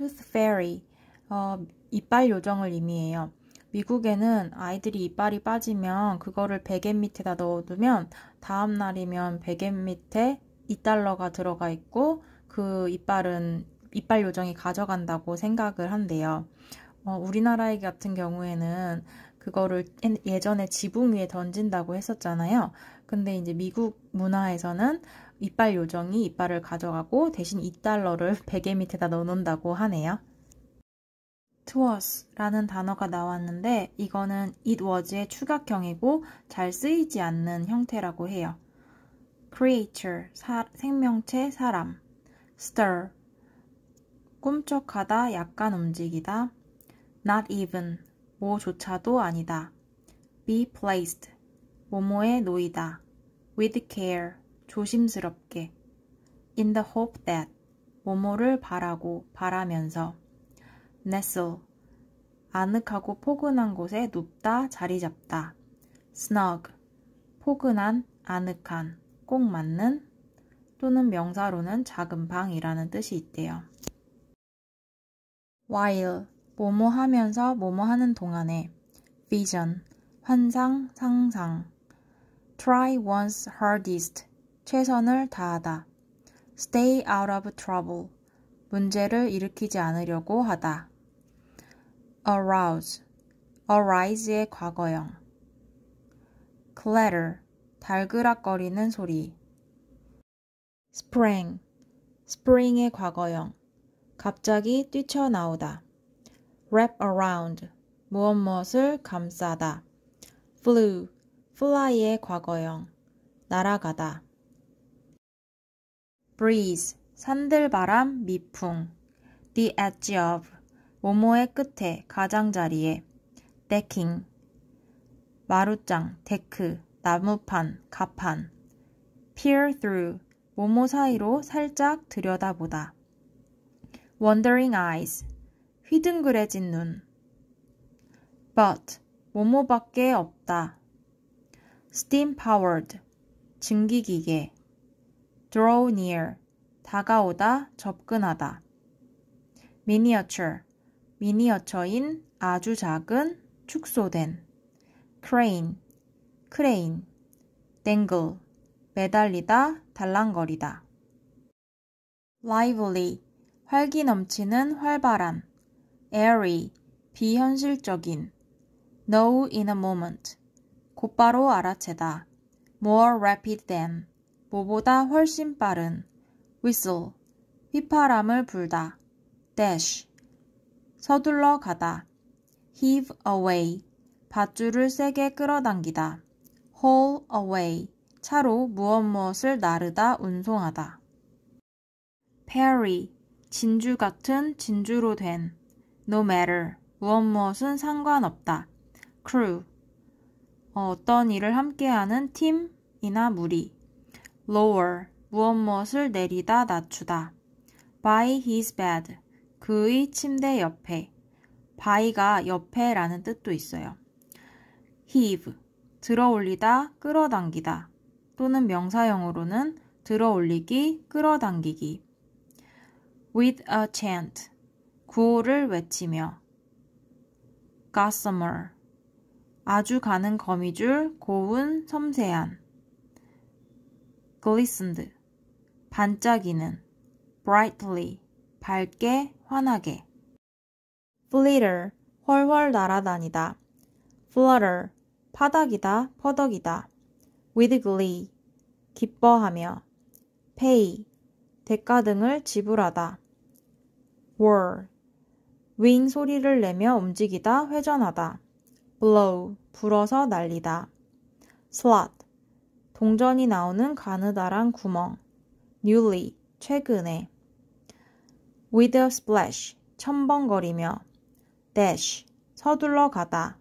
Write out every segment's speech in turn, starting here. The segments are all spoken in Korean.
tooth fairy, 어, 이빨 요정을 의미해요. 미국에는 아이들이 이빨이 빠지면 그거를 베개 밑에다 넣어두면 다음 날이면 베개 밑에 2달러가 들어가 있고 그 이빨은 이빨 요정이 가져간다고 생각을 한대요. 어, 우리나라 같은 경우에는 그거를 예전에 지붕 위에 던진다고 했었잖아요. 근데 이제 미국 문화에서는 이빨 요정이 이빨을 가져가고 대신 이달러를 베개 밑에다 넣어놓는다고 하네요. toas라는 단어가 나왔는데 이거는 it was의 추약형이고잘 쓰이지 않는 형태라고 해요. creature, 사, 생명체, 사람 stir, 꿈쩍하다, 약간 움직이다 not even, 뭐조차도 아니다 be placed, 모모에 놓이다. with care, 조심스럽게. in the hope that, 뭐뭐를 바라고, 바라면서. nestle, 아늑하고 포근한 곳에 눕다, 자리 잡다. snug, 포근한, 아늑한, 꼭 맞는, 또는 명사로는 작은 방이라는 뜻이 있대요. while, 뭐뭐 하면서 뭐뭐 하는 동안에 vision, 환상, 상상 try one's hardest, 최선을 다하다. stay out of trouble, 문제를 일으키지 않으려고 하다. arouse, arise의 과거형. clatter, 달그락거리는 소리. spring, spring의 과거형. 갑자기 뛰쳐나오다. wrap around, 무엇 무엇을 감싸다. f l u fly의 과거형 날아가다 breeze 산들바람 미풍 the edge of 모모의 끝에 가장자리에 decking 마루장 데크 나무판 갑판 peer through 모모 사이로 살짝 들여다보다 wandering eyes 휘둥그레진 눈 but 모모밖에 없다 steam powered 증기기계 draw near 다가오다 접근하다 miniature 미니어처인 아주 작은 축소된 crane 크레인 dangle 매달리다 달랑거리다 lively 활기 넘치는 활발한 airy 비현실적인 know in a moment 곧바로 알아채다. more rapid than 뭐보다 훨씬 빠른 whistle 휘파람을 불다 dash 서둘러 가다 heave away 밧줄을 세게 끌어당기다 haul away 차로 무엇 무엇을 나르다 운송하다 p a r r y 진주 같은 진주로 된 no matter 무엇 무엇은 상관없다 crew 어떤 일을 함께하는 팀이나 무리. lower, 무엇 무엇을 내리다 낮추다. by his bed, 그의 침대 옆에. by가 옆에라는 뜻도 있어요. heave, 들어올리다, 끌어당기다. 또는 명사형으로는 들어올리기, 끌어당기기. with a chant, 구호를 외치며. gossamer, 아주 가는 거미줄, 고운, 섬세한. glistened, 반짝이는. brightly, 밝게, 환하게. flitter, 훨훨 날아다니다. flutter, 파닥이다, 퍼덕이다. with glee, 기뻐하며. pay, 대가 등을 지불하다. whir, 윙 소리를 내며 움직이다, 회전하다. blow, 불어서 날리다. slot, 동전이 나오는 가느다란 구멍. newly, 최근에. with a splash, 첨벙거리며. dash, 서둘러 가다.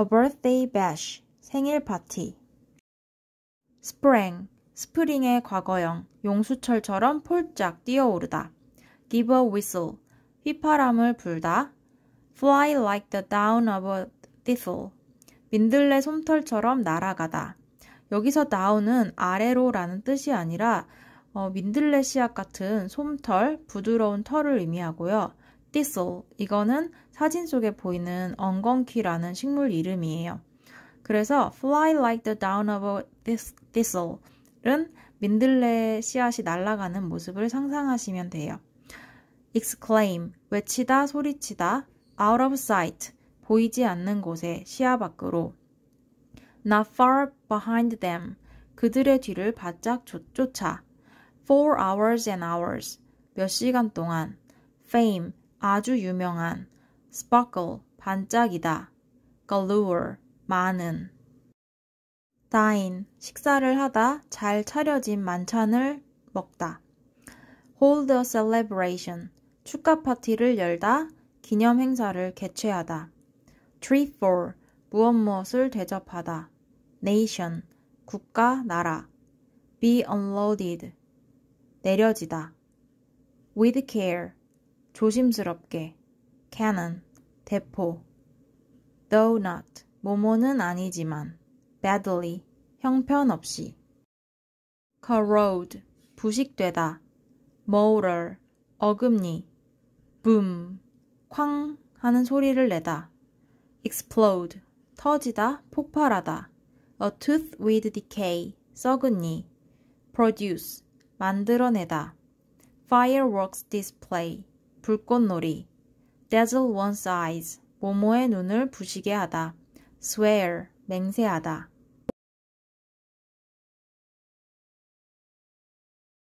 a birthday bash, 생일 파티. spring, 스프링의 과거형, 용수철처럼 폴짝 뛰어오르다. give a whistle, 휘파람을 불다. fly like the down of a 띠솔 민들레 솜털처럼 날아가다. 여기서 나오는 아래로라는 뜻이 아니라 어, 민들레 씨앗 같은 솜털, 부드러운 털을 의미하고요. 띠솔 이거는 사진 속에 보이는 엉겅퀴라는 식물 이름이에요. 그래서 fly like the down of a thistle은 민들레 씨앗이 날아가는 모습을 상상하시면 돼요. exclaim, 외치다, 소리치다, out of sight, 보이지 않는 곳에 시야 밖으로 Not far behind them 그들의 뒤를 바짝 쫓아 Four hours and hours 몇 시간 동안 Fame 아주 유명한 Sparkle 반짝이다 Galore 많은 Dine 식사를 하다 잘 차려진 만찬을 먹다 Hold a celebration 축가 파티를 열다 기념 행사를 개최하다 t r e e for 무엇 무엇을 대접하다 nation 국가 나라 be unloaded 내려지다 with care 조심스럽게 cannon 대포 though not 모모는 아니지만 badly 형편없이 corrode 부식되다 moral 어금니 boom 쾅 하는 소리를 내다 explode, 터지다, 폭발하다. a tooth with decay, 썩은 이. produce, 만들어내다. fireworks display, 불꽃놀이. dazzle one's eyes, 모모의 눈을 부시게 하다. swear, 맹세하다.